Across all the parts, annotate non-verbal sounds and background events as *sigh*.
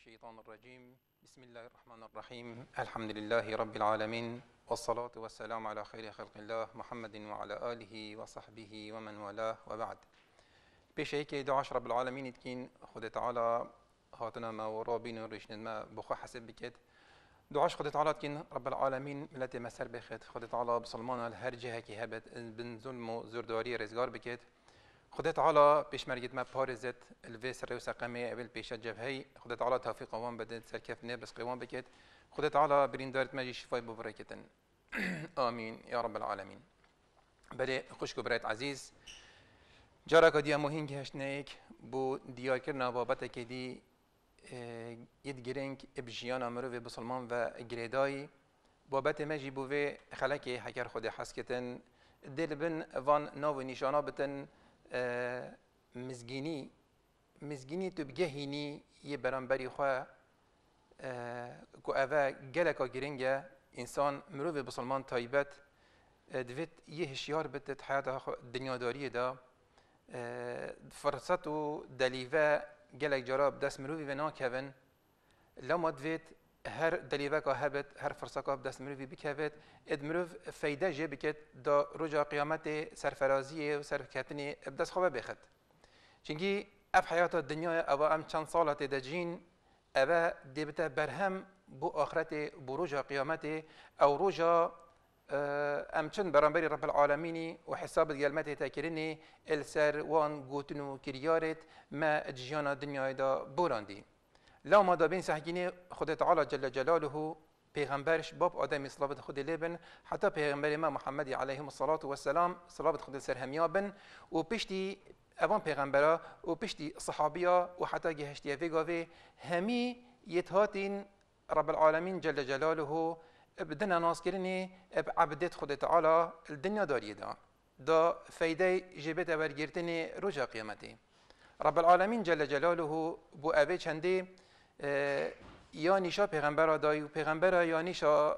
الشيطان الرجيم بسم الله الرحمن الرحيم الحمد لله رب العالمين والصلاة والسلام على خير خلق الله محمد وعلى آله وصحبه ومن والاه وبعد پیش هيك دعاش رب العالمين تكين خود تعالى هاتنا ما ورابين ريشن ما بخوا حسب بكت دعاش خود تعالى تكين رب العالمين ملتي مسر بخت خود تعالى بسلمان الهرجه هكي هبت بن ظلم وزرداري رزقار بكت خدت خدا تعالی پیشمرگید ما پارزت الوی سر و سقمه اول پیش جبهی خدا تعالی توفیق وان بده سرکف نبس قوان بکت خدت تعالی برین دارت مجی شفای ببرکتن *clears throat* آمین یا رب العالمین بله خوش برایت عزیز جارا که دیا مهم گهشت نیک بو دیار کرنا بابت که دی اه، ید گرنگ ابجیان امرو و بسلمان و گریدایی بابت مجی بو و خلک حکر خود حسکتن دل بن وان ناو نشانا بتن آه، مزگینی مزگینی تو بگهینی یه برانبری خواه کو اوه گلکا گرنگه انسان مروف بسلمان تایبت آه، دوید یه هشیار بتت حیات دنیاداری دا آه، فرصت و دلیوه گلک جراب دست مروفی و ناکوین لما دوید هر دلیل که هبت هر فرصت که دست مروی بکه اد مروف فایده جه بکت دا رجا قیامت سرفرازی و سرکتنی دست خواب بخد چنگی اف حیات دنیا او ام چند سالت جین او دیبتا برهم بو آخرت بو رجا قیامت او رجا ام چند برانبری رب العالمینی و حساب قیامت تاکرینی السر وان گوتنو کریارت ما جیان دنیا دا بولاندی لو ما دابین سحگینی خود تعالى جل جلاله پیغمبرش باب آدمی صلابت خود لبن حتی پیغمبر ما محمد علیه الصلاة والسلام صلابت خود سرهمیا بن و پشتی اوان پیغمبرا و پشتی صحابیا و حتی گهشتی ویگاوی همی یتهاتین رب العالمین جل جلاله بدنا ناس کرنی اب عبدت خود تعالی الدنیا داری دا دا فیده جبت اول گرتنی رجا رب العالمین جل جلاله بو اوی چنده اه، یانیشا پیغمبر دای و پیغمبر یانیشا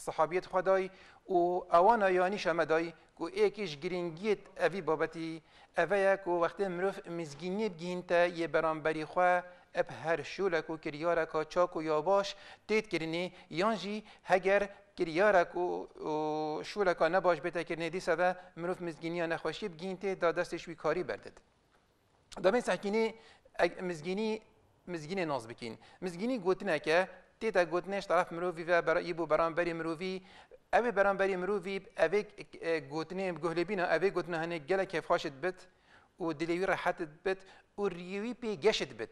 صحابیت خدای و اوان یانیشا مدای کو ایکیش گرینگیت اوی بابتی اویا کو وقتی مروف مزگینی بگینتا یه برانبری خواه اب هر شولک و کریارک و چاک و یاباش تید کرنی یانجی هگر کریارک و شولک نباش بیتا کرنی دیسا و مروف مزگینی نخوشی بگینتی دا دستش وی کاری بردد دامین سحکینی مزگینی مزگینه ناز بکین مزگینی گوتنه که تا گوتنش طرف مرووی و برای ایبو برانبری مروفی اوی بری مروفی اوی گوتنه گهلی بینا اوی گوتنه هنه گله که فاشت بت و دلیوی راحتت بت و ریوی پی گشت بت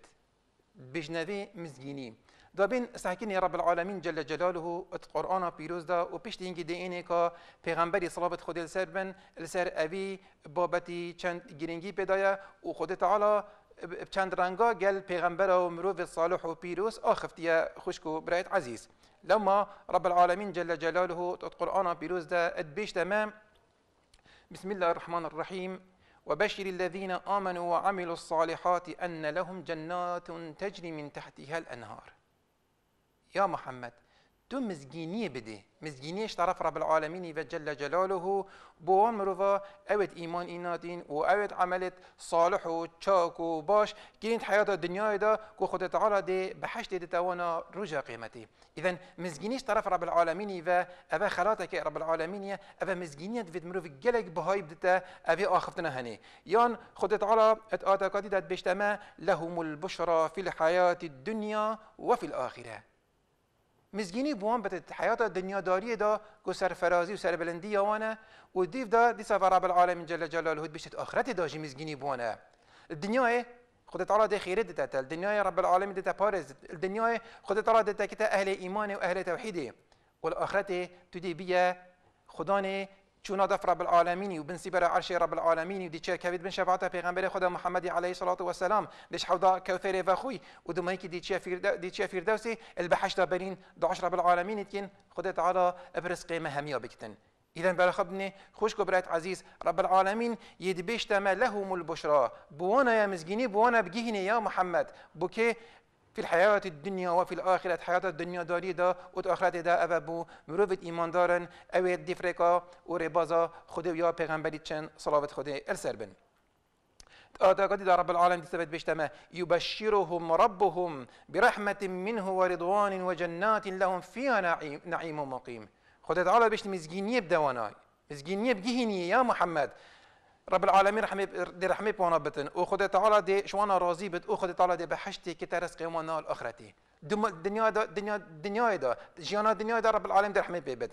بجنوی مزگینی دابین سحکین رب العالمین جل جلاله ات قرآن پیروز دا و پشت اینگی دی اینه که پیغمبری صلابت خود لسر بن السر اوی بابتی چند گرنگی پیدایا و خود تعالی بچند رنگا گل پیغمبر و مروف صالح و پیروس آخفتیا خشک و برایت عزیز لما رب العالمین جل جلاله قرآن پیروز ده اد بیش تمام بسم الله الرحمن الرحيم وبشر الذين آمنوا وعملوا الصالحات أن لهم جنات تجري من تحتها الأنهار يا محمد تو مزگینی بده مزگینیش طرف رب العالمین و جل جلاله بو و اوت ایمان اینادین و اوت عملت صالح و چاک و باش گیند حیات دنیای دا کو خود تعالی ده بحشت ده توانا رجا قیمتی اذا مزگینیش طرف رب العالمین و اوه خلاته که رب العالمین اوه مزگینیت وید مروف گلگ بهای بدتا اوه آخفتنا هنی یان خود تعالی ات آتاکاتی داد بشتما لهم البشرا فی الحیات الدنیا و فی الاخره مزگینی بوان بتت حیات دنیاداری دا کو سرفرازی و سربلندی یوانه و دیف دا دیسا رب العالمین جل جلاله بشت آخرت دا جی مزگینی بوانه الدنیا خود تعالی ده خیره دته تل دنیای رب العالمین دته پارز دنیای خود تعالی دته کته اهل ایمان و اهل توحیده والآخرت تدی بیا چونا دف رب العالمینی و بنسی بر عرش رب العالمینی و دیچه کوید بن شفاعت پیغمبر خدا محمد علیه و سلام لش حوضا کوثر و خوی و دمایی که دی چه فیر دی چه فیردوسی برین دعش رب العالمینی کن خدا تعالی ابرز قیمه همیا بکتن إذا بلخبني خوش كبرات عزيز رب العالمين يدبيش تما لهم البشرى بوانا يا مزجيني بوانا بجيهني يا محمد بوكي في الحياة الدنيا وفي الآخرة حياة الدنيا داری دا و دا أبابو مروف مروفت ایمان دارن او دیفرکا و ربازا خود یا پیغمبری چن صلاوت خود السر بن قد دا رب العالم تثبت بشتما يبشرهم ربهم برحمة منه ورضوان وجنات لهم فيها نعيم, نعيم مقيم خدت على بشت مزجينيب دوانا مزجينيب بگهینی يا محمد رب العالمين رحمه دي رحمه بونا بتن او خود تعالی دی شوانا راضي بت او خود تعالی دی بهشتی که ترس قیام الاخرتي دم الدنيا دا دنيا دنيا دا جيانا دنيا دا رب العالمين دي رحمه بيبت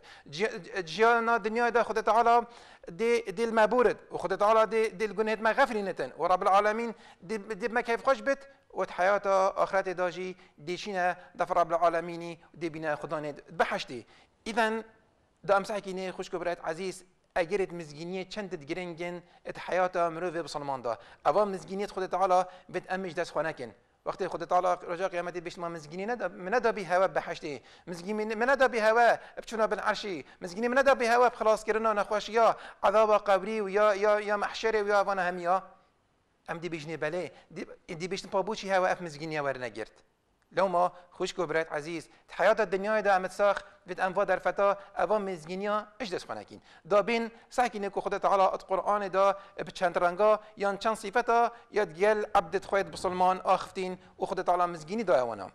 جيانا دنيا دا خد تعالى دي دي المبورد وخد تعالى دي دي دی ما غفلینتن و رب العالمین دي دی ما كيف خش بت وتحياته اخرتي داجي دي شينا دف رب العالمين دي بنا خدانة بحشتي إذا دا أمسحكي ني خوش كبرات عزيز اگر ات مزگینی چند گرنگن ات حیات مروف بسلمان دا اوا مزگینیت خود تعالی بد امش دست خونه کن وقتی خود تعالی رجا قیامت بیش ما مزگینی ندا مندا بی هوا بحشتی مزگینی مندا بی هوا بچونا عرشی مزگینی مندا بی هوا بخلاص کرنا نخواشیا عذاب قبری و یا یا یا محشر و یا وانا همیا ام دی بجنی بله دی, دی بجن پابوچی هوا اف مزگینی ورنگرد لوما خوش برات عزیز حیات دنیای دا امتساخ وید انوا در فتا اوا مزگینیا اش دست خونکین دا بین سحکینه که خدا تعالی ات قرآن دا به چند رنگا یان چند صفتا یاد گل عبدت خوید بسلمان آخفتین و خدا تعالی مزگینی دا اوانا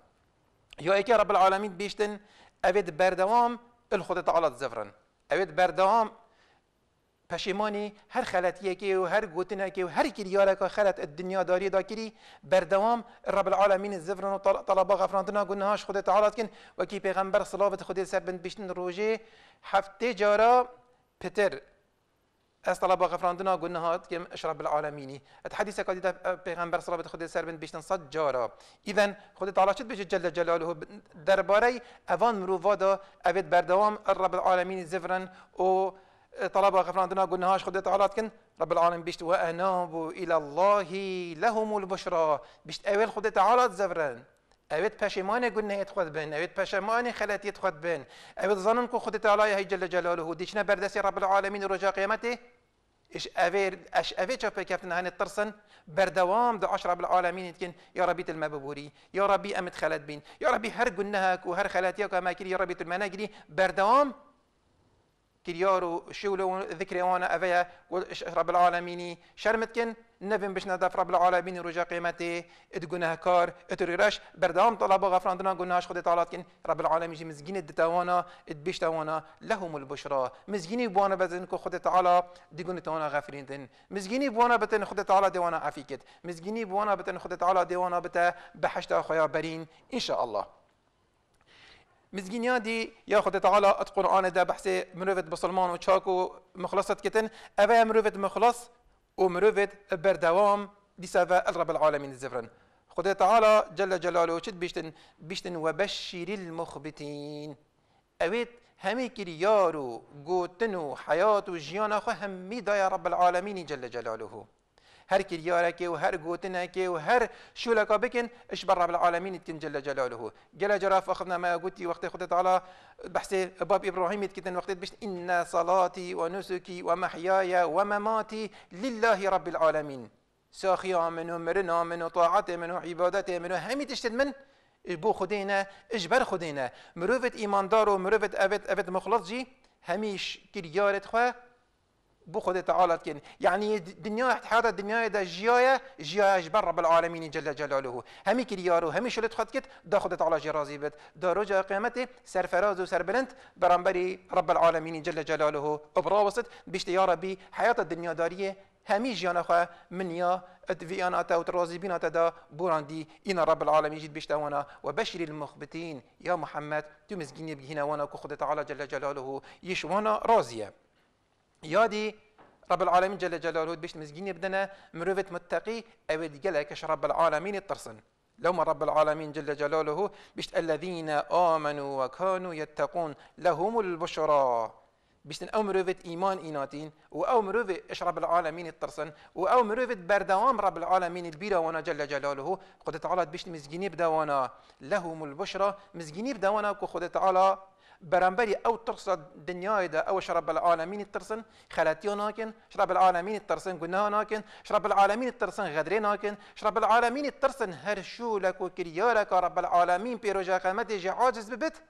یا ایکی رب العالمین بیشتن اوید بردوام الخدا تعالی تزفرن اوید بردوام پشیمانی هر خلطیه که و هر گوتنه که و هر کریاره که خلط دنیا داری دا کری بردوام رب العالمین زفران و طلبا غفرانتنا گناهاش خود تعالات کن و کی پیغمبر صلوات خود سر بند بشتن روزه هفته جارا پتر از طلبا غفرانتنا گناهات کم اشرب العالمینی ات حدیث که پیغمبر صلوات خود سر بند بشتن صد جارا اذن خود تعالات چت بشه جل جلاله درباره اوان مروفا دا اوید بردوام رب العالمین زفران و طلبة غفران دنا قلنا هاش خدت عرات كن رب العالمين بيشت وأناب إلى الله لهم البشرى بيشت أول خدت عرات زفران أود پشیمانه قلنا ایت بين بن اویت خلات ایت بين بن اویت ظنن كو خدت تعالی هي جل جلاله ديشنا بردسي رب العالمين رجاء قیامته اش أفير اش أفير شوف كيف هن ترسن بردوام دو عشرة رب يتكن يا ربي المببوري يا ربي امت خلات بين يا ربي هر گونه کو هر خلاتیه کو ماکری يا ربی المناجري بردوام كريارو شولو ذكري وانا أفيا رب العالمين شرمتكن نفهم باش ندف رب العالمين رجا قيمتي تقناه كار اتريراش بردام طلبه غفران دنا قناش خدي طالاتكن رب العالمين جي مزجين الدتاوانا ادبيش تاوانا لهم البشرى مزجيني بوانا بزنكو خدي تعالى ديقون تاوانا غافرين دن مزجيني بوانا بتن خدي تعالى ديوانا عفيكت مزجيني بوانا بتن خدي تعالى ديوانا بتا بحشتا خيا برين ان شاء الله مزگینیا دی یا خود تعالی ات قرآن ده بحث مروفت بسلمان و چاکو مخلصت کتن اوه مروفت مخلص و مروفت بردوام دی سوه الرب العالمین زفرن خود تعالی جل جلاله چد بیشتن بیشتن و بشیر المخبتین اوید همی کریار و گوتن و حیات و جیان خو همی دای رب العالمین جل جلاله هر كي وهر كي وهر شو لك بكن اش بر رب العالمين تكن جل جلاله جل جراف اخذنا ما قلتي وقت خدت على بحث باب ابراهيم تكن وقت بشت ان صلاتي ونسكي ومحياي ومماتي لله رب العالمين ساخيا منه مرنا منه طاعته منه عبادته منه همي تشتد من بو خدينا اجبر خدينا مروفت ايماندار دارو مروفت ابد ابد مخلص جي هميش كرياره خو بخود خود تعالى يعني دنيا حتى الدنيا دا جيايا جيايا جبر رب العالمين جل جلاله همي كريارو همي شلت خد كت دا خود تعالى جرازي بت دا رجع قيامته سرفراز وسربلند برامبري رب العالمين جل جلاله ابرا وسط يا ربي حياة الدنيا داريه همي جيانا خواه من يا اتفيان اتا وترازبين اتا دا بوراندي ان رب العالمين جد بيشتاونا وبشر المخبتين يا محمد تمزجيني بهنا وانا كخد تعالى جل جلاله يشوانا رازيه یادی رب العالمین جل جلاله بيش مزگینی بدنا مروفت متقی او دیگه رب العالمین ترسن لوم رب العالمين جل جلاله بشت الذين آمنوا وكانوا يتقون لهم البشرى بشتن او مروفة ايمان ايناتين و او مروفت اش رب العالمين الترسن و او مروفت بردوام رب العالمين البيرا وانا جل جلاله قد تعالى بشت مزجيني بدوانا لهم البشرى مزجيني بدوانا كو تعالى برامبري او ترص دنياي دا او شرب العالمين الترسن خلاتي ناكن شرب العالمين الترسن قلنا ناكن شرب العالمين الترسن غدري ناكن شرب العالمين الترسن هرشو لك وكريا لك رب العالمين بيروجا جي عاجز ببت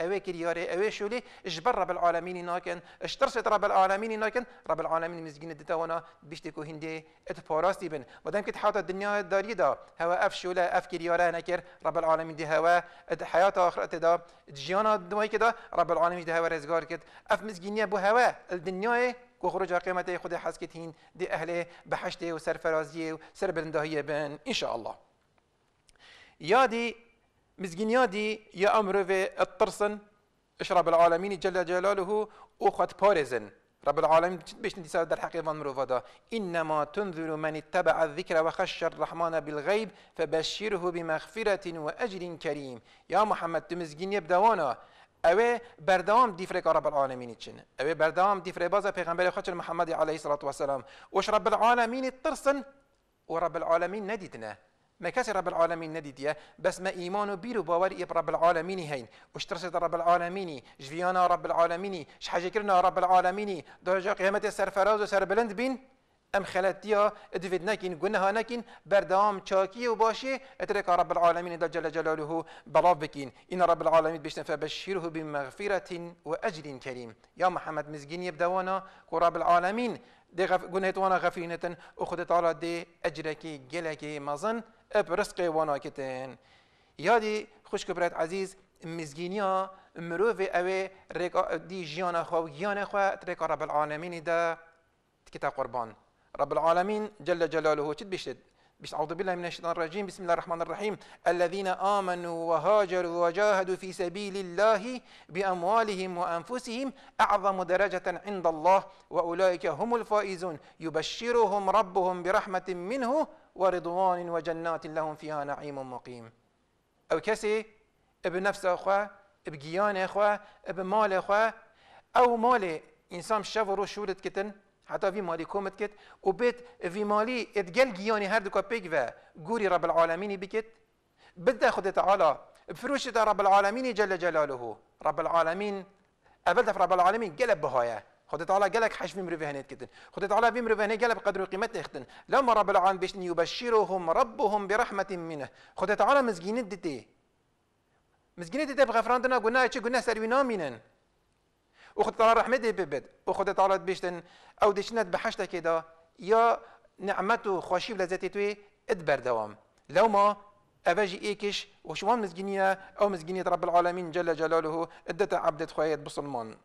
اوي كرياري اوي شولي اجبر رب العالمين ناكن اشترست رب العالمين ناكن رب العالمين مزجين دتا دتاونا بيشتكو هندي اتباراستي بن مادام كنت حاطه الدنيا داري دا هوا اف شولا اف كرياري نكر رب العالمين دي هوا حياة اخرى تدا جيانا دماي كده رب العالمين دي هوا رزقار كت اف مزجينيا بو هوا الدنيا کو إيه؟ خروج قیمت إيه؟ خود حسکتین دي اهل بحشتي و سرفرازی و سربلندهی بن ان شاء الله يادي مزگینیادی يا امرو و اطرسن اش رب العالمين جل جلاله او بارزن رب العالمين بيشن تسال در حقيقة من مروفادا إنما تنذر من اتبع الذكر وخشى الرحمن بالغيب فبشره بمغفرة وأجر كريم يا محمد تمزجين يبدوانا او دي فريق رب العالمين تشن او دي فريق بازا پیغمبر خود محمد عليه الصلاه والسلام وش رب العالمين ترسن ورب العالمين نديتنا ما كاس رب العالمين نديديا بس ما ايمان باور وباور رب العالمين هين واشترسد رب العالمين جفيانا رب العالمين حاجه كرنا رب العالمين درجه قيامه السرفراز وسربلند بين ام خلتيا ادفيد ناكين قلناها ناكين بردام تشاكي وباشي اترك رب العالمين دا جل جلاله بلاف بكين ان رب العالمين بيشتن فبشره بمغفرة واجل كريم يا محمد مزجين يبدوانا رب العالمين دي غف... قلنا غفرينة اخذت على دي اجرك جلك مزن اب رزق وانا کتن یادی خوش کبرت عزیز مزگینیا مروف اوه رقا دی جیان خو و گیان خوا ترکا رب العالمین دا کتا قربان رب العالمين جل جلاله تد بشتد بس أعوذ بالله من الشيطان الرجيم بسم الله الرحمن الرحيم الذين آمنوا وهاجروا وجاهدوا في سبيل الله بأموالهم وأنفسهم أعظم درجة عند الله وأولئك هم الفائزون يبشرهم ربهم برحمة منه ورضوان وجنات لهم فيها نعيم مقيم او كسي بنفس اخوه بجيان اخوه بمال اخوه او مال انسان شفر وشولت كتن حتى في مالي كومت كت وبيت في مالي اتجل جياني هر دكا بيكفا جوري رب العالمين بكت بدأ خد تعالى بفروشة رب العالمين جل جلاله رب العالمين أبدا رب العالمين قلب بهايه خدای تعالی گلک حشف می رفهنید کتن خدای تعالی بیم رفهنه گلب قدر و قیمت اختن لما رب العالمین بشن یبشرهم ربهم برحمت منه خدای تعالی مزگینید دیتی مزگینید دیتی بغفراندنا دنا گناه چه گناه سروی نامینن وخدای تعالی رحمت و وخدای تعالی بشتن او دشنت بحشت کدا یا نعمت و خوشی لذتی توی ادبر دوام لو أفاجي أباجي إيكش وشوان مزجنية أو مزجنية رب العالمين جل جلاله ادت عبدت خيات بصلمان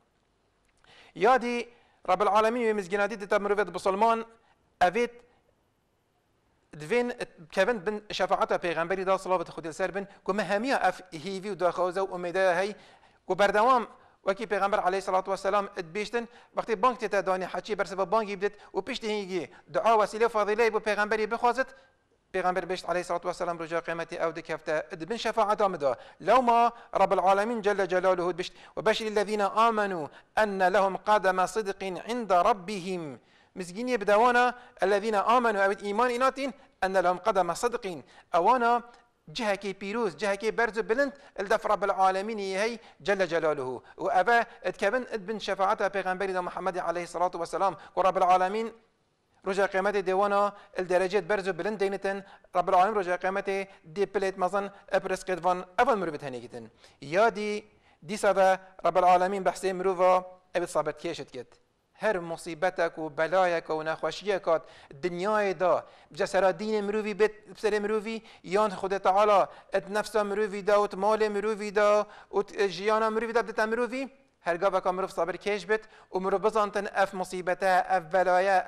یادی رب العالمین و مزگینادی دیتا مروفت بسلمان اوید دوین کهوند بن شفاعت پیغمبری دا صلابت خودی سر بن کو مهمیا اف هیوی و داخوزه و امیده هی گو بردوام وكي پیغمبر عليه الصلاه والسلام سلام وقت بیشتن وقتی داني تیتا دانی حچی برسه و پیشت هنگی دعا وسیله فاضله بو پیغمبری بخوازد پیغمبر بهشت علیه الصلاه و السلام رجا قیامت او دک هفته دبن شفاعت امدا لو ما رب العالمين جل جلاله بشت وبشر الذين امنوا ان لهم قدم صدق عند ربهم مزجيني بدوانا الذين امنوا ابد ایمان ایناتین ان لهم قدم صدق اوانا جهكي بيروز جهكي برز بلند الدف رب العالمين هي جل جلاله وابا اتكبن ادبن شفاعتها بيغمبرنا محمد عليه الصلاه والسلام ورب العالمين رجا قيامتي ديوانا الدرجات برزو بلند دينتن رب العالمين رجا قيامتي دي بليت مظن ابرس كدفان اول مروفت هنيكتن يا دي دي سادا رب العالمين بحسي مروفا ابت صابت كيشت كت هر مصيبتك وبلايك ونخوشيك الدنيا دا بجسر دين مروفي بيت بسر مروفي يان خود تعالى ات نفس مروفي دا وت مال مروفي دا وت جيانا مروفي دا بدت مروفي هر هەرگاوەکە مرۆڤ سابر کێش بێت و مرۆڤ بزانتن اف مصیبەتە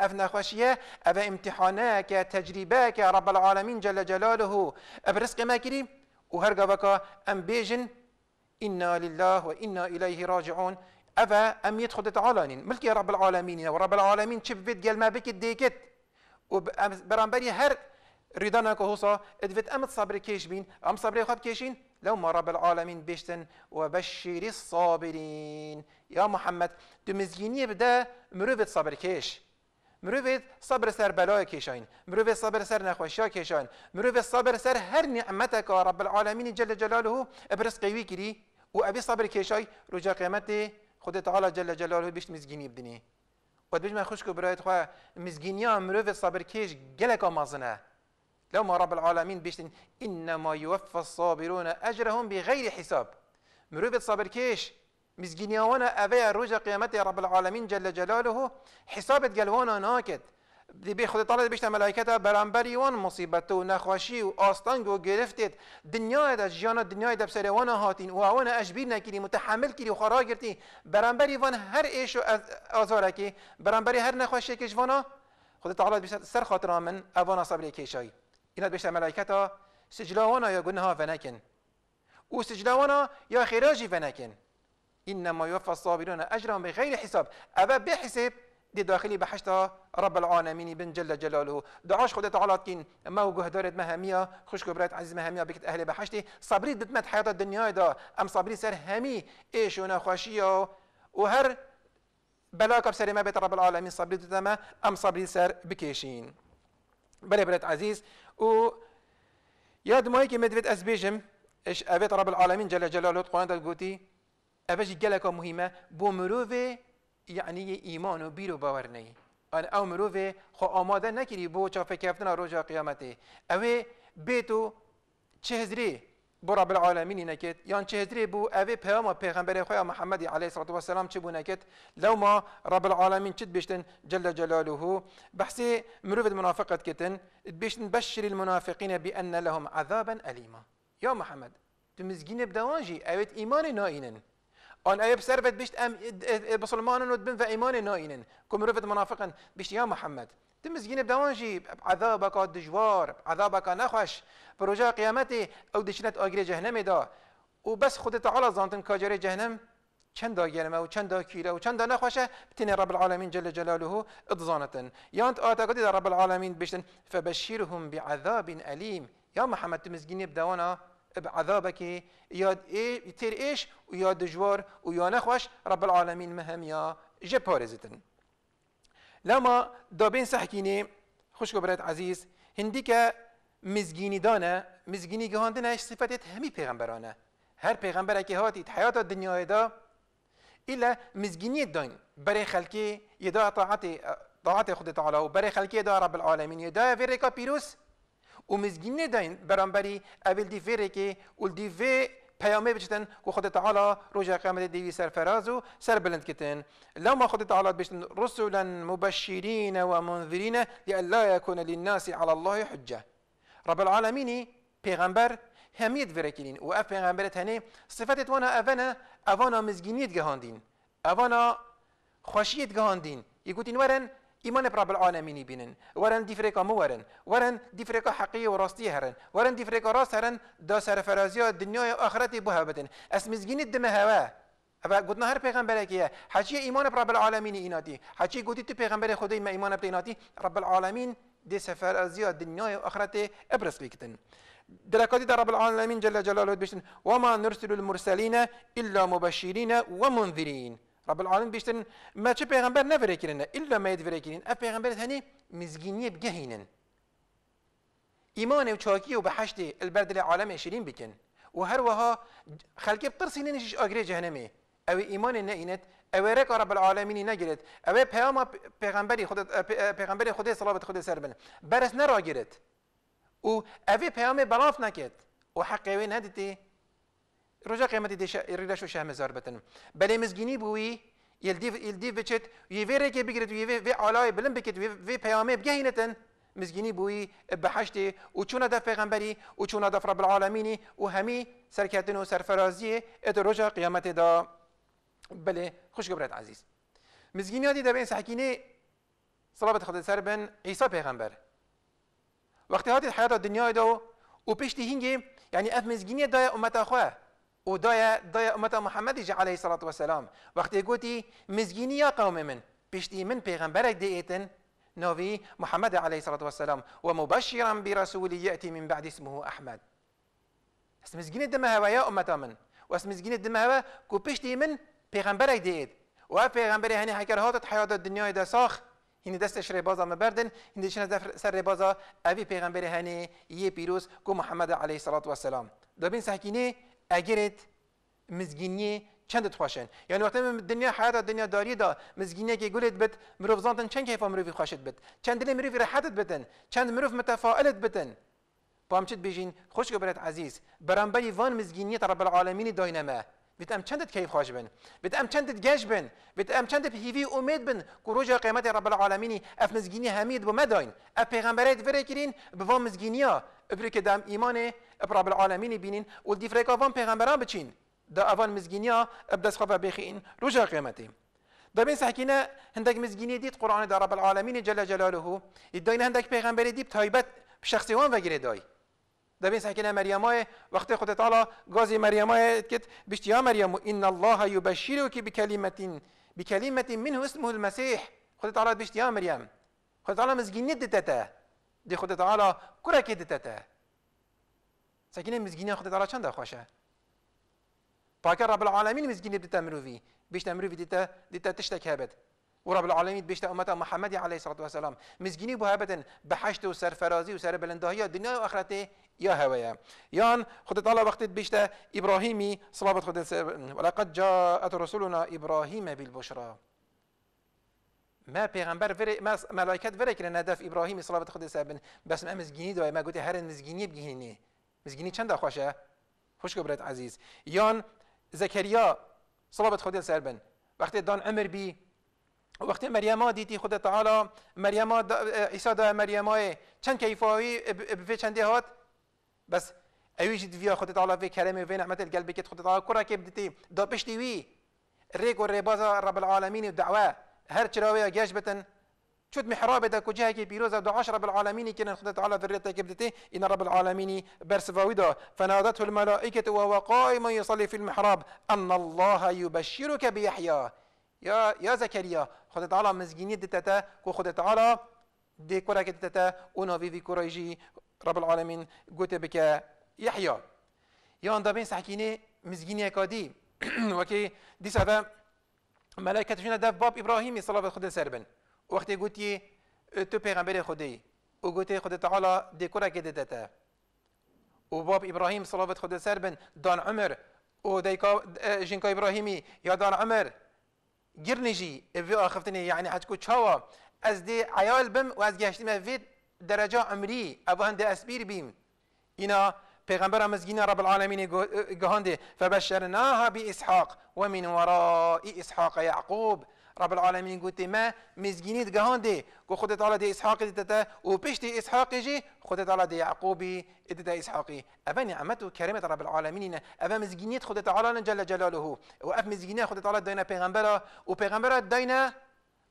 اف نخوشیه اف امتحانه که تجربه که رب العالمین جل جلاله جەلاله و ئەبرسقی کریم و هر هەرگاوەکە ام بیجن إنا لله و وإنا إليه راجعون اف أم يدخل تعالانين ملکی رب و رب العالمین شف بید قال ما دیکت و برانبری هر که كهوصا ادفت أم صبر کش بین أم صبر خاب کشین لو ما رب العالمين بيشتن وبشر الصابرين يا محمد دمزيني بدا مروف صبر كيش مروف صبر سر بلاي كيشاين مروف صبر سر نخوشيا كيشاين مروف صبر سر هر نعمتك رب العالمين جل جلاله ابرس قيوي كري وابي صبر كيشاي رجا قيمتي خد تعالى جل جلاله بيشت مزجيني بدني قد بيش ما خوشكو برايت خواه مزجينيا مروف صبر كيش جلك مازنه لو ما رب العالمين بيشتن انما يوفى الصابرون اجرهم بغير حساب مروبت صابر کش مزگینیاوانا أبيع روجة قيامتي رب العالمين جل جلاله حسابت قلوانا ناکد دي بي خود تعالی بيشتن ملائکتا برانبری وان مصيبته ونخوشي نخوشی وقرفتت دنيا دا جيانا دنيا دا بسر وان هاتین و اوان اجبیر متحمل کری و خرا گرتی وان هر إيش و آزارکی هر نخوشي كيش وانا خود تعالی بيشتن سر خاطر من أبانا صابر کشایی اینا بهش ملائکتا سجلاونا یا گناه و نکن او سجلاونا یا خراجی و نکن انما يوفى الصابرون اجرهم بغير حساب ابا بحسب دي داخلي بحشتا رب العالمين بن جل جلاله دعاش خدت تعالى كين ما هو جهدارت مهامية خش كبرات عزيز مهمية بكت أهل بحشتي صبري مت حياة الدنيا دا أم صبري سر همي إيش ونخوشية وهر بلاك بسر ما بيت رب العالمين صبري ما أم صبري سر بكيشين بلي بلاد عزيز و ياد كي مدفت اسبيجم اش ابيت رب العالمين جل جلاله قرآن تقولي افاش جلك مهمه بومروفي يعني ايمان و بيرو باورني ان او مروفي خو آماده نكري بو چافه کفتن روز قیامته اوه بیتو چه بر برا بالعالمین نکت یان يعني چه هدری بو اوی پیام پیغمبر خویا محمد علیه الصلاه و السلام چه بو نکت لو ما رب العالمین چت بشتن جل جلاله بحثی مروف منافقت کتن بشتن بشر المنافقین بان لهم عذابا الیما یا محمد تو مزگین بدوانجی اویت ایمان ناینن آن ایب سربت بشت ام بسلمانن و بن و ایمان ناینن کمروفت منافقن بشت یا محمد تمزگینه بدوان جی عذابك دجوار عذابك نخوش بروجا قيامتي او دشنت آگیر جهنم دا و بس خود تعالی زانتن کاجر جهنم چند گرمه و چند کیله و چند نخوشه بتین رب العالمین جل جلاله اتزانتن يانت آتا قدی رب العالمین بشتن فبشرهم بعذاب الیم یا محمد تمزگینه بدوانا بعذابك يا إيه تير إيش ويا دجوار ويا نخوش رب العالمين مهم يا جبارزتن لما دابين سحكيني خشكو برات عزيز هنديك مزگینی دانه مزگینی ايش صفات همي پیغمبرانه هر پیغمبر که هاتی الدنيا دنیای دا الا مزجيني دان بري خلکی يدا طاعت طاعت خد تعالى و برای يدا رب العالمين يدا ورکا پیروس و مزگینی دان برانبری اول دی ورکی ول في پیامه بچتن کو خود تعالی روز قیامت دیوی سر سرفراز و بلند کتن لما خود تعالی بچتن رسولا مبشرین و منذرین لئلا یکون للناس علی الله حجه رب العالمینی پیغمبر همیت ورکینین و اف پیغمبرت هنی صفتت وانا اوانا اوانا مزگینیت گهاندین اوانا خوشیت گهاندین یکوتین ورن ایمان رب العالمینی بینن ورن دیفریکا مورن ورن دیفریکا حقیقی و راستی هرن ورن دیفریکا راست هرن دا سرفرازی دنیای آخرتی بو هبتن اس مزگینی دم هوا و گفتن هر پیغمبر که حچی ایمان رب العالمین ایناتی حچی گوتی تو پیغمبر خدای ما ایمان ایناتی رب العالمین دي سفر أزياء الدنيا وآخرته أبرز قيكتن دركاتي در رب العالمين جل جلاله بشن وما نرسل المرسلين إلا مبشرين ومنذرين رب العالمين بيشتن ما چه پیغمبر نفره کرنه الا ما یدفره کرین اف پیغمبر هنی مزگینیه بجهينن إيمانه و وبحشته البرد العالم عشرين بكن و هر وها خلقی بترسینه نشیش آگره جهنمه او إيمان نینت او رك رب العالمين نجرت او پیام پیغمبری خد پیغمبری خد صلوات خد سربن بن برس نراگیرد و او پیام بلاف نكت و حقیقی ندیدی روجا قیمتی دیش ڕیداش شه مزار بتن بلی مزگینی بوی یل یل بووی یلدیف یلدیف بچێت یێوێرێکی بگرێت وێ ئالای بلم بکێت وێ پەیامێ بگەهێنێتن مزگینی بووی بەحشتێ و چون دە پێغەمبەری و چون دەف رب العالمینی و همی سەرکەتن و سەرفەرازیە ئێتە ڕۆژە قیامەتێدا بلێ خوش گەبرێت عزیز مزگینی مزگینیاتی دەبێن سحکینێ صلابت خدای سر بن عیسی پیغمبر وقتی هاتی حیات دنیای دا و پشتی هنگی یعنی اف مزگینی دا امت خواه ودايا دايا أمة محمد عليه الصلاة والسلام وقت قوتي مزجيني يا قوم من بشتي من بيغمبرك ديئتن نبي محمد عليه الصلاة والسلام ومبشرا برسول يأتي من بعد اسمه أحمد اسم مزجين هوا يا أمة من واسم مزجين الدمهوا كو بشتي من بيغمبرك ديئت وبيغمبري هني حكر هاتت حياة الدنيا دا ساخ هني دستش ربازا مبردن هني شنا سر ربازا أبي بيغمبري هنی یه پیروز کو محمد و سلام والسلام دابين سحكيني اگرت مزگینی چند خوشن یعنی وقتی من دنیا حیات دنیا داری دا مزگینی که گولت بد مروف زانتن چند کیفا مروفی خوشت بد چند دلی مروفی راحتت بدن چند مروف متفائلت بتن بامچت بیجین خوش گبرت عزیز برانبری وان مزگینی رب العالمین داینما بیت ام چندت کیف خواهش بن بیت ام چندت گش بن بیت ام چندت پیوی امید بن کو روزا قیامت رب العالمین اف مزگینی حمید بو مداین اف پیغمبرت وره کرین بو مزگینیا ابری که دم ایمانه ابراب العالمين بينين ولدي دی فان بيغامبران بتشين دا افان مزجينيا ابدس خوفا بيخين رجا دا بين سحكينا هندك مزجيني ديت قرآن دا رب العالمين جل جلاله يدين هندك بيغامبري دي بتايبت بشخصي وان وغيري داي دا بين سحكينا مريم وقت خد تعالى غازي مريم كت بشتيا مريم إن الله يبشرك بكلمة بكلمة منه اسمه المسيح خد تعالى بشتيا مريم خد تعالى مزجيني ديتاتا دي خد تعالى كرة ديتاتا سكينه سەکینە مزگینیان خودێتدا چەندە خۆشە پاکە ڕبلعاالمین مزگینی دتە مرۆڤ بشتە مرۆڤ دیتە دیتە تشتێک هەبێت ورب العالمين بيشتا أمتا محمد عليه الصلاة والسلام مزجيني بهابة بحشت وسر فرازي وسر بلندهية دنيا وآخرته يا هوايا يان خد طالع وقت بيشتا إبراهيمي صلاة خد ولقد جاءت رسولنا إبراهيم بالبشرى ما پیغمبر فر ما ملائکت فر کردن هدف ابراهیم صلوات خدا سبن بس ما مزگینی دوای ما گوتی هر مزگینی بگینی مزگینی چند خوشه خوش گبرت عزیز یان زکریا صلابت خودی سر بن وقتی دان عمر بی وقتی مریم دیتی خود تعالی مریم عیسی دا مریم چند کیفایی به چندی هات بس اویج دویا خود تعالی وی کرم وی نعمت القلب کت خود تعالی کرا کی بدتی دا پشتی وی ریگ و ریبازا رب العالمین و دعوه هر چراوی گیش بتن چوت محراب ده کجا که پیروز دو عاش رب العالمین کنن خدا تعالی ذریت کبدته ان رب العالمين برس ده فنادته الملائکه وهو قائم يصلي في المحراب ان الله يبشرك بيحيى یا یا زکریا خدا تعالی مزگینی دتتا کو خدا تعالی دی کورا کتتا اونها وی وی کورایجی رب العالمین گوت بك يحيى یا اندابین سحکینه مزگینی کادی وکی دیسا ملائکه جنا ده باب ابراهیمی صلوات خدا سربن وقتی گوتی اه، تو پیغمبر خودی او گوتی خود تعالی دی کرا که دتا و باب ابراهیم صلوات خود سر بن دان عمر او دیکا اه، جنکا ابراهیمی یا دان عمر گیر نجی اوی آخفتنی یعنی حتکو چاوا از دی عیال بم و از گهشتیم اوی درجه عمری ابو هنده اسبیر بیم اینا پیغمبر مزگین رب العالمین اه، گهانده فبشرناها بی باسحاق ومن وراء اسحاق یعقوب رب العالمين قلت ما مزجيني دقهان دي قو خد تعالى دي إسحاق دتتا وبيش دي إسحاق جي خد تعالى دي يعقوب دتتا إسحاقي أفا نعمة كريمة رب العالمين أفا مزجيني خد تعالى جل جلاله وأف مزجيني خد تعالى دينا بيغمبرا وبيغمبرا دينا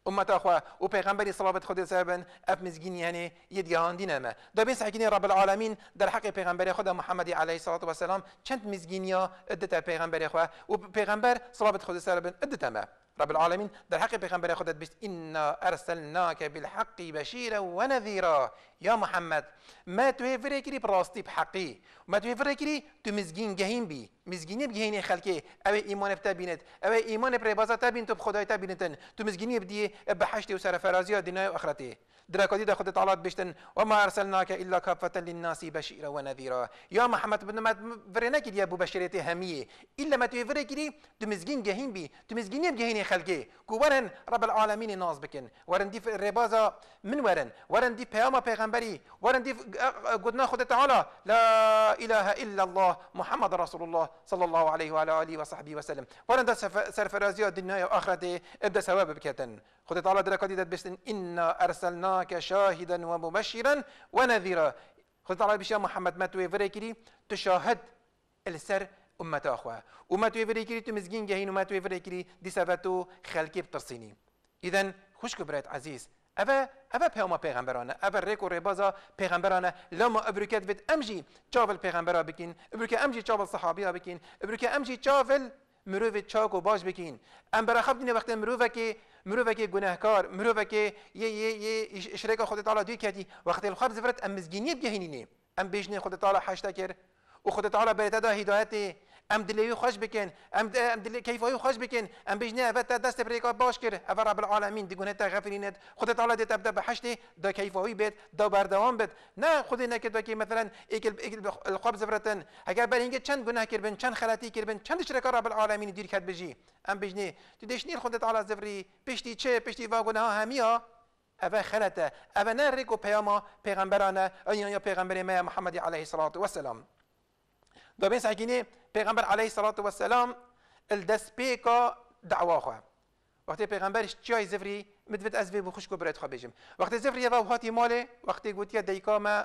أمة أخوة وبيغمبري صلوات خد سابن أف مزجيني يعني يدقهان دينا ما دا بين سحكيني رب العالمين در حق بيغمبري خد محمد عليه الصلاة والسلام چند مزجينيا ادتا بيغمبري أخوة وبيغمبر صلوات خد سابن ادتا ما رب العالمين در حق پیغمبر خودت بیست انا ارسلناك بالحق بشيرا و يا یا محمد ما توی فرکری براستی بحقی ما توی فرکری تو مزگین گهیم بی مزگینی بگهینی خلکی او ایمان بتا بیند او ایمان پر بازا تا بین تو بخدای تا بینتن تو مزگینی بدی بحشت و سرفرازی و دنیا و اخرتی دراکادی دا خود تعالی بشتن و ما ارسلناک الا کافتا للناس بشیر و نذیرا یا محمد بن مد ورنه کی ابو بشریت همیه الا ما تو وره کری تو مزگین گهین بی تو مزگینی بگهینی خلکی کوبرن رب العالمین ناز بکن ورن دی ربازا من ورن ورن دی پیام پیغمبری ورن دی گدنا خود تعالی لا اله الا الله محمد رسول الله sallallahu alaihi wa alihi wa sahbihi wasallam وارن سرفرازي الدنيا وآخرة إبدا سواب بكتن خدي تعالى دركاتي دت بشتن انا ارسلناك شاهدا ومبشرا ونذيرا خدي تعالى بشا محمد ما توي فريكري تشاهد السر أمة اخوه امتا فريكري تمزجين جهين امتا فريكري دي سبتو خلقي بترصيني اذا خشك برات عزيز اوه اوه پیاما پیغمبرانه اوه ریکو و ریبازا پیغمبرانه لما ابرکت بد امجی چاول پیغمبرا بکین ابرکه امجی چاول صحابیا بکین ابرکه امجی چاول مروف چاک و باش بکین ام برا خب دینه وقت مروف که مروف که گناهکار مروف که یه یه یه شرک خود تعالی دوی کردی وقت الخب زفرت ام مزگینی بگهینینی ام بیشنه خود تعالی حشتا کر و خود تعالی برتا دا هدایت ام دلی خوش بکن ام ام دلی کیف او خوش بکن ام بجنه و تا دست بریکا باش کر او رب العالمین دیگونه تا غفرینت خود تعالی دیت ابدا به حشت دا او بیت دا بردوام بیت نه خود نه که دکی مثلا ایکل ایکل القبض برتن اگر بر اینکه چند گناه کربن چند خلاتی کربن چند شرک رب العالمین دیر کرد بجی ام بجنه تو دشنی خود تعالی زفری پشتی چه پشتی وا گناه همیا اوا خلته اوا نه ریکو پیاما پیغمبرانه یا پیغمبر ما محمد علیه الصلاه و السلام دو بين hakine pejgamber عليه الصلاة والسلام الدسبيكا despeka da'wa وقت پیغمبر پیغمبرش چای زفری مدوت از وی بخوش کو برات بجم وقتی زفری یوا هاتی ماله وقت گوتی دیکا ما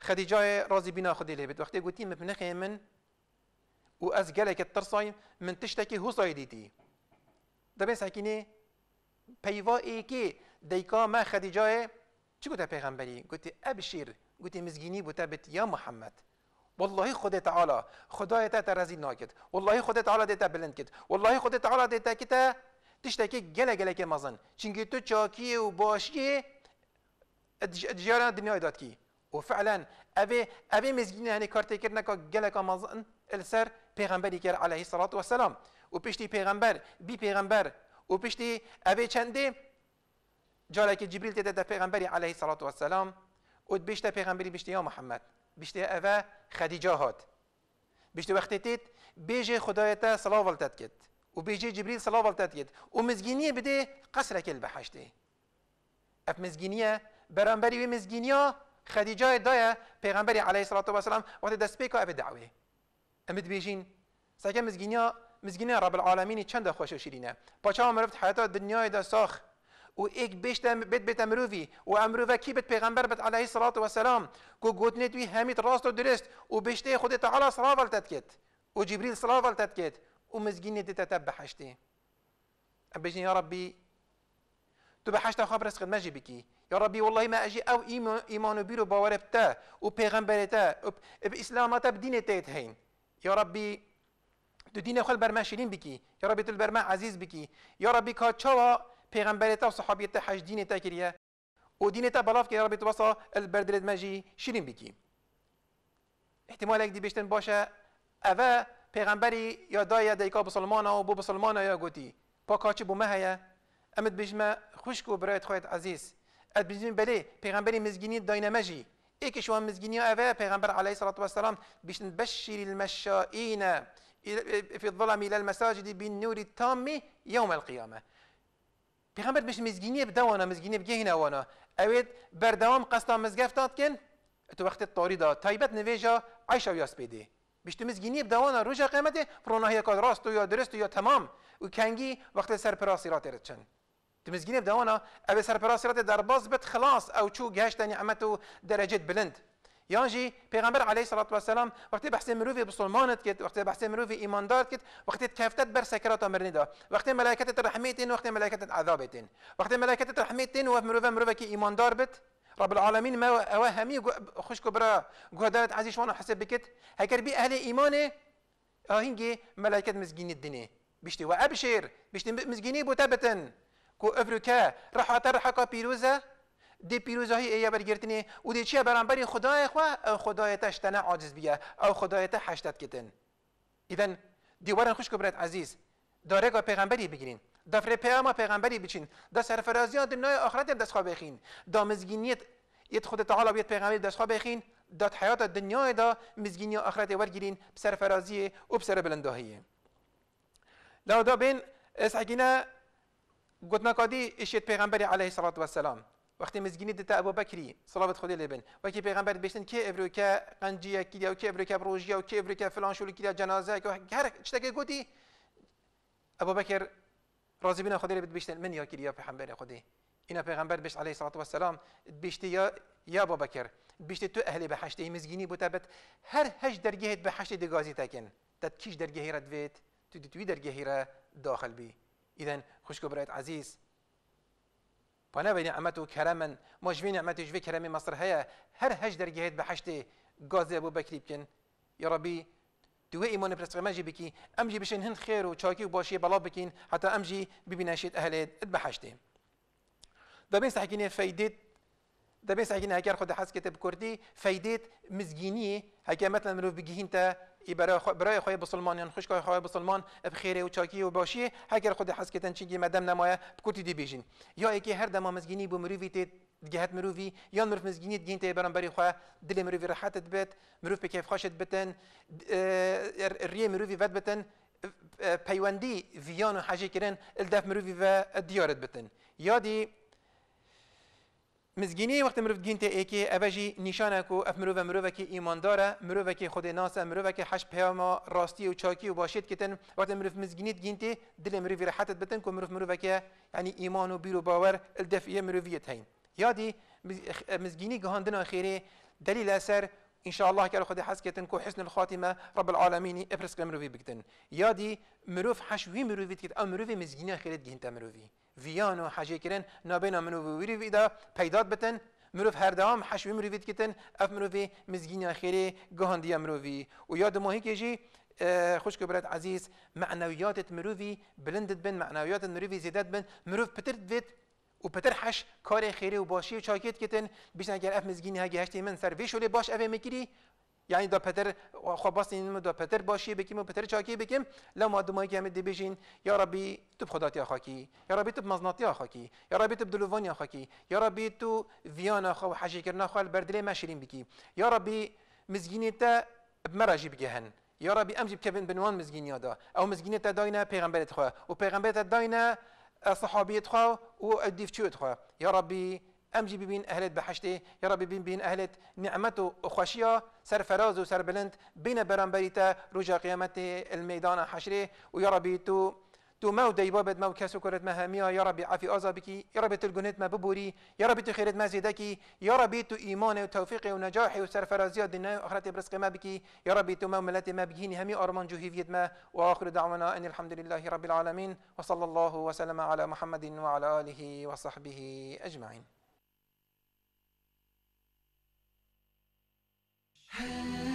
خدیجه راضی بنا خدی لبت وقت گوتی مبنخی من و از گلک الترصاي من تشتكي هو صيديتي ده بس حكيني بيوا ايكي ديكا ما خديجة چی گوته پیغمبری گوته ابشیر گوته مزگینی بوته بت یا محمد والله خود تعالی خدای تا رزی ناکد والله خود تعالی دیتا بلند والله خود تعالی دیتا کتا تشتکی گله گله که مزن چونکی تو چاکی و باشی ادجارا دنيا داد کی وفعلا ابي ابي مزجين هني كارتي كرنا قالك مزن السر پیغمبر صلاة عليه الصلاه والسلام پشتی پیغمبر بی پیغمبر وبشتي ابي چندي جالك پیغمبری علیه پیغمبر و الصلاه والسلام وبشتا پیغمبری بشتی يا محمد بشته اوه خدیجه هات بشته وقتی تیت بیجه خدایتا صلاة ولتت کد و بیجه جبریل صلاة ولتت کد و مزگینیه بده قصر کل بحشته اف مزگینیه برانبری و مزگینیا خدیجه دایه پیغمبری علیه الصلاة والسلام وقتی دست پیکا اف دعوه امید بیجین سکه مزگینیا مزگینیا رب العالمین چند خوش و شیرینه پاچه مرفت حیات دنیای دا ساخ و ایک بیشتر بیت بیت امروی و امروی کی بیت پیغمبر بیت علیه الصلاة و سلام کو گوتنی دوی همیت راست و درست و بیشتر خود تعالی صلاة ولتت کت و جبریل صلاة ولتت کت و مزگینی دیتا تب بحشتی بجني يا ربي تبحشت خبر رزق ما جيبكي يا ربي والله ما اجي او ايمانو بيرو بتا و و پیغمبرتا باسلامتا تیت هين يا ربي تو دين خل برما شيرين بكي يا ربي تلبرما عزيز بكي يا ربي كاتشوا پیغمبر تا و صحابی تا حج دین تا کریه و دین تا بلاف که ربی توسا البردلد مجی شیرین بکی احتمال اگدی بیشتن باشه اوه پیغمبری یا دای دیکا بسلمان و بو بسلمان یا گوتی پا کاچی بو مهیا امد بجمه خوشک و برایت خواهد عزیز اد بجمه بله پیغمبری مزگینی داینه مجی ای که شما مزگینی اوه پیغمبر علیه عليه الصلاة والسلام باش نبشر المشائین في الظلم إلى المساجد بالنور التام يوم القيامة پیغمبر بش مزگینی بدوانا مزگینی بگهینا وانا اوید بردوام قصدا مزگفتات کن تو وقت طاری دا تایبت نویجا عیش او یاس بده بشتو مزگینی بدوانا روژا قیمت پروناهی کاد راست یا درست یا تمام و کنگی وقت سر پراسیرات رد چن تو مزگینی بدوانا او سر پراسیرات در باز بت خلاص او چو گهشت نعمت و درجت بلند یان پیغمبر علیه الصلاه والسلام وقتی بحث مروی بسلمانت کرد وقتی بحث مروی ایماندار کرد وقتی کفتت بر سکرات مرنی دا وقتی ملائکت رحمتین وقتی ملائکت عذابتین وقتی ملائکت رحمتین و مروی مروی که ایماندار بت رب العالمين ما اوهمي خوش كبرى جهدات عزيز شوانا حسب بكت هكر بي اهل ايمانه هنجي ملائكه مسجين الدنيا بيشتي وابشر بيشتي مسجيني بوتابتن كو افريكا راح اطرحك بيروزه دی پیروزهای ای بر گرتنی او دی چی برانبری خدای خو خدای تشتنه عاجز بیا، او خدای ته حشتت کتن اذا دی خوش کبرت عزیز دارگا پیغمبری بگیرین دفر پیام پیغمبری بچین دا سرفرازی دنیای آخرت دست خواه بخین دامزگینیت مزگینیت یت خود تعالی بیت پیغمبری دست خواه بخین داد حیات دنیای دا مزگینی آخرت ورگیرین بسرفرازی و بسر بلندهایی. لو دا بین اسحقینا گوتنا کادی اشید پیغمبری علیه و والسلام وقتی مزگینی دتا ابو بکری صلوات خدا لبن و کی پیغمبر بشتن کی ابرو کا قنجیا کی دیو کی ابرو کا بروجیا و کی ابرو کا فلان شول کی جنازه که هر چتکی گوتی ابو بکر راضی بنا خدا لبن بشتن من یا کی یا پیغمبر خدا اینا پیغمبر بشت علیه الصلاه و السلام بشتی یا یا ابو بکر بشتی تو اهل بهشت مزگینی بوتبت هر هج درگه بهشت دگازی تکن تت کیش درگه رد ویت تو دوی درگه داخل بی اذا خوشگبرات عزیز پانەبی نعممەد و کەرەمن مۆژوی مصر بێ هر هج در هەر هەش دەرگێت بە حشتێ گازێ بۆ بەکری بکەن یڕبی دوێ ئیمۆنە پرستقەمەجی بکی ئەمجی بشن هند خێر و چاکی و باشیە بەڵا بکەین هەتا ئەمجی ببینەشێت ئەهلێت ئەت بە حشتێ دەبێن ساحکینێ فەیدێت دەبێت ساحکین هەکار خۆدا حەزکێتە بکردی فەیدێت مزگینی هەکە مثلا مروف بگیهین تا که برای خو... برای خوی بسلمانیان خوشگاه خوی بسلمان بخیره و چاکی و باشی هر خود حس کتن چیگی مدام نمایه بکوتی دی بیشین یا ایکی هر دما مزگینی بو مروی تی دگهت مروی یا مروف مزگینی دگین تی برام بری خواه دل مروی راحتت بت مروف بکیف خوشت بتن اه، ری مروی ود بتن اه، پیوندی ویان و حجی کرن الدف مروی و دیارت بتن یادی مزگینی وقت مروف گینت ای که ابجی نشانه کو اف مروف مروف که ایمان داره مروف که خود ناس مروف که حش پیام راستی و چاکی و باشید کتن وقت مروف مزگینیت گینت دل مروف راحت بتن کو مروف مروف که یعنی ایمان و بیر و باور الدفعیه مروفیت هین یادی مزگینی گهاندنا خیره دلیل اثر ان شاء الله كارو خدي حس کتن کو حسن الخاتمه رب العالمين ابرس کلم رو بکتن یادی مروف حشوي مروفي تكت او مروفي مزجينا خيرت جهنتا مروفي فيانو حاجه كرن نابينا منو ویری دا پیداد بتن مروف هر دوام حشوي مروفي تكتن اف مروفي مزجينا خيري گهاندی مروفی و یاد ماهی که جی اه، خوش برات عزيز معنويات مروفي بلندت بن معنويات مروفي زیادت بن مروف پترت بيت و پتر حش کار خیره و باشی و چاکیت کتن بیشتر اگر اف مزگینی هگی هشتی من سر ویش ولی باش اوه مکری یعنی دا پتر خواب باست این دا پتر باشی بکیم و پتر چاکی بکیم لما دمایی که همه دی بیشین یا ربی تو خداتی آخاکی یا ربی تو مزناتی آخاکی یا ربی تو دلوانی آخاکی یا ربی تو ویان آخا و حجی کرنا خو البردلی ما شیرین بکی یا ربی مزگینی تا بمراجی بگهن یا ربی امجي بكفن بنوان مزگینی آده او مزگینی تا داینا پیغمبرت خواه و پیغمبرت داینا صحابية خوا وديفتشوت خوا يا ربي امجي بين اهلت بحشتي يا ربي بين بين اهلت نعمته وخشيا سر فراز وسر بلند بين برامبريتا رجا قيامته الميدان حشري ويا ربي تو تو مو دیبا بد مو کسو کرد مهمیا یا ربی عفی آزا بکی یا ربی تلگونت ما ببوری یا ربی تو خیرت ما زیدکی یا ربی تو ایمان و توفیق و نجاح و سرفرازی دنیا آخرت برزق ما بکی یا ربی تو مو ملت ما بگینی همی آرمان جوهیویت ما و آخر دعوانا ان الحمد لله رب العالمین و صلی الله وسلم على محمد وعلى آله وصحبه أجمعين